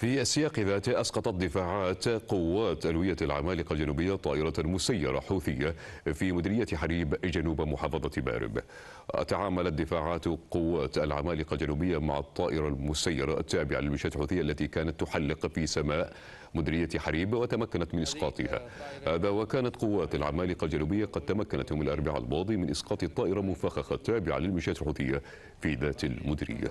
في السياق ذاته أسقطت دفاعات قوات ألوية العمالقة الجنوبية طائرة مسيرة حوثية في مديرية حريب جنوب محافظة بارب تعاملت دفاعات قوات العمالقة الجنوبية مع الطائرة المسيرة التابعة للميليشيات الحوثية التي كانت تحلق في سماء مديرية حريب وتمكنت من إسقاطها هذا وكانت قوات العمالقة الجنوبية قد تمكنت يوم الأربعاء الماضي من إسقاط الطائرة المفخخة التابعة للميليشيات الحوثية في ذات المديرية